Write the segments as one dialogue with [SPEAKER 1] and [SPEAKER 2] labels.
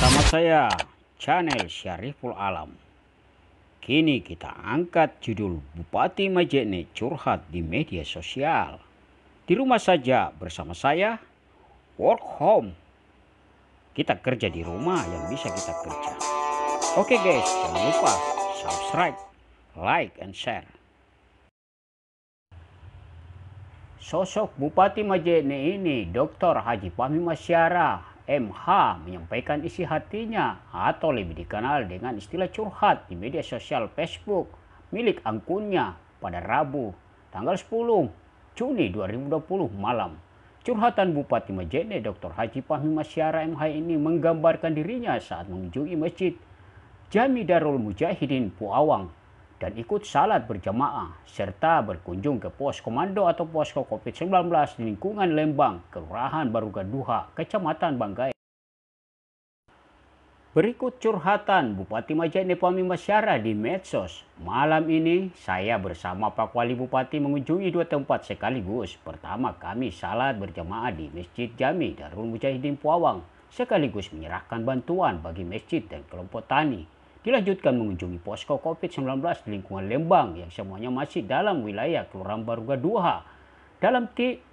[SPEAKER 1] Bersama saya, channel Syariful Alam. Kini kita angkat judul Bupati Majene curhat di media sosial. Di rumah saja bersama saya, work home. Kita kerja di rumah yang bisa kita kerja. Oke guys, jangan lupa subscribe, like, and share. Sosok Bupati Majene ini Dr. Haji Pami Masyara MH menyampaikan isi hatinya atau lebih dikenal dengan istilah curhat di media sosial Facebook milik angkunnya pada Rabu tanggal 10 Juni 2020 malam. Curhatan Bupati Majene Dr. Haji Fahmi Masyara MH ini menggambarkan dirinya saat mengunjungi masjid Jami Darul Mujahidin Puawang dan ikut salat berjamaah serta berkunjung ke pos komando atau Pos COVID-19 di lingkungan Lembang, Kelurahan Baruga Duha, Kecamatan Banggai. Berikut curhatan Bupati Majene Pami Masyara di Medsos. Malam ini saya bersama Pak Wali Bupati mengunjungi dua tempat sekaligus. Pertama kami salat berjamaah di Masjid Jami Darul Mujahidin Puawang sekaligus menyerahkan bantuan bagi masjid dan kelompok tani dilanjutkan mengunjungi posko COVID-19 di lingkungan Lembang yang semuanya masih dalam wilayah Kelurahan Baruga 2. Dalam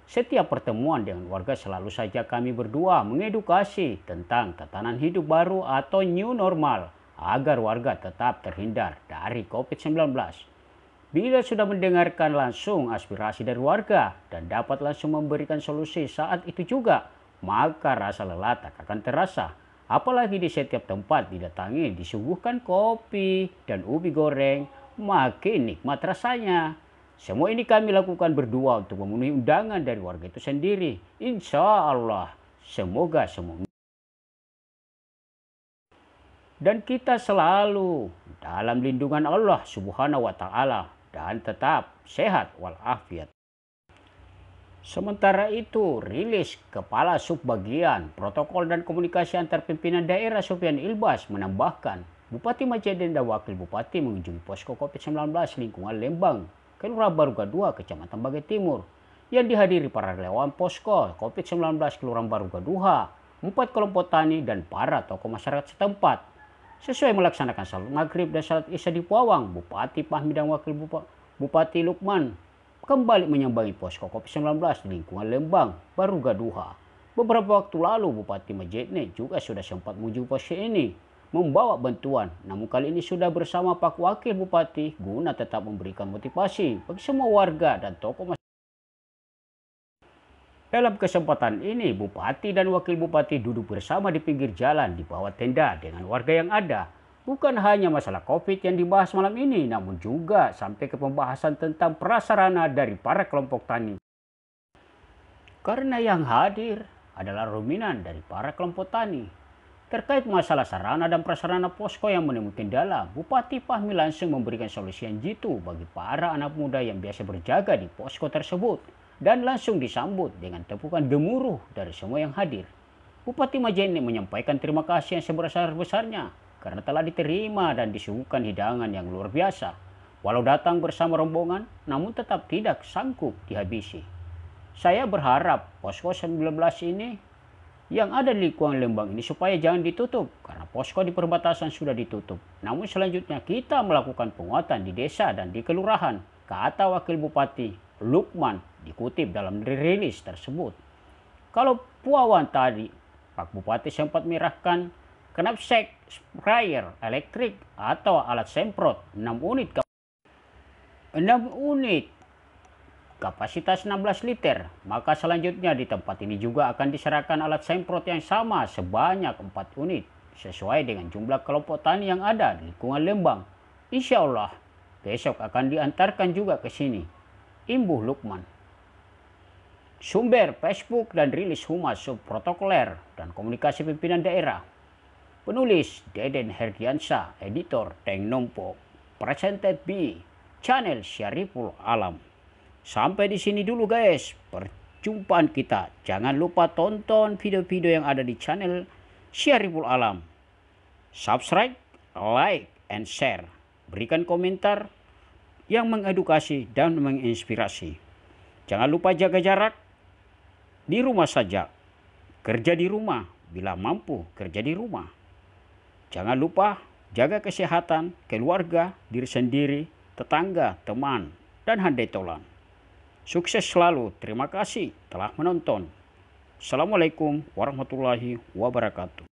[SPEAKER 1] setiap pertemuan dengan warga selalu saja kami berdua mengedukasi tentang tatanan hidup baru atau new normal agar warga tetap terhindar dari COVID-19. Bila sudah mendengarkan langsung aspirasi dari warga dan dapat langsung memberikan solusi saat itu juga, maka rasa lelah tak akan terasa Apalagi di setiap tempat didatangi disuguhkan kopi dan ubi goreng, makin nikmat rasanya. Semua ini kami lakukan berdua untuk memenuhi undangan dari warga itu sendiri. Insya Allah, semoga semuanya. Dan kita selalu dalam lindungan Allah subhanahu wa ta'ala dan tetap sehat walafiat. Sementara itu, rilis Kepala Subbagian Protokol dan Komunikasi antar pimpinan daerah Sofian Ilbas menambahkan, Bupati Majaden dan Wakil Bupati mengunjungi posko COVID-19 lingkungan Lembang, Kelurahan Baruga 2, Kecamatan Bagai Timur, yang dihadiri para relawan posko COVID-19 Kelurahan Baruga 2, empat kelompok tani dan para tokoh masyarakat setempat. Sesuai melaksanakan salat maghrib dan salat isya di Puawang, Bupati Pahmi dan Wakil Bupati Lukman kembali menyambangi posko COVID-19 di lingkungan Lembang, baru Gaduha. Beberapa waktu lalu Bupati Majetne juga sudah sempat menuju posko ini, membawa bantuan. Namun kali ini sudah bersama Pak Wakil Bupati guna tetap memberikan motivasi bagi semua warga dan tokoh masyarakat. Dalam kesempatan ini, Bupati dan Wakil Bupati duduk bersama di pinggir jalan di bawah tenda dengan warga yang ada Bukan hanya masalah COVID yang dibahas malam ini, namun juga sampai ke pembahasan tentang prasarana dari para kelompok tani. Karena yang hadir adalah ruminan dari para kelompok tani. Terkait masalah sarana dan prasarana posko yang menemui kendala, Bupati Fahmi langsung memberikan solusi yang jitu bagi para anak muda yang biasa berjaga di posko tersebut dan langsung disambut dengan tepukan gemuruh dari semua yang hadir. Bupati Majene menyampaikan terima kasih yang sebesar-besarnya karena telah diterima dan disuguhkan hidangan yang luar biasa. Walau datang bersama rombongan, namun tetap tidak sanggup dihabisi. Saya berharap posko 19 ini yang ada di Kuang Lembang ini supaya jangan ditutup karena posko di perbatasan sudah ditutup. Namun selanjutnya kita melakukan penguatan di desa dan di kelurahan, kata Wakil Bupati Lukman dikutip dalam rilis tersebut. Kalau Puawan tadi, Pak Bupati sempat merahkan knapsack, sprayer, elektrik atau alat semprot 6 unit 6 unit kapasitas 16 liter, maka selanjutnya di tempat ini juga akan diserahkan alat semprot yang sama sebanyak 4 unit sesuai dengan jumlah kelompok tani yang ada di lingkungan Lembang. Insya Allah besok akan diantarkan juga ke sini. Imbuh Lukman. Sumber Facebook dan rilis humas subprotokoler dan komunikasi pimpinan daerah Penulis Deden Herdiansyah, editor Teng Nompo, presented by channel Syariful Alam. Sampai di sini dulu guys, perjumpaan kita. Jangan lupa tonton video-video yang ada di channel Syariful Alam. Subscribe, like, and share. Berikan komentar yang mengedukasi dan menginspirasi. Jangan lupa jaga jarak di rumah saja. Kerja di rumah, bila mampu kerja di rumah. Jangan lupa jaga kesehatan, keluarga, diri sendiri, tetangga, teman, dan handai tolan. Sukses selalu. Terima kasih telah menonton. Assalamualaikum warahmatullahi wabarakatuh.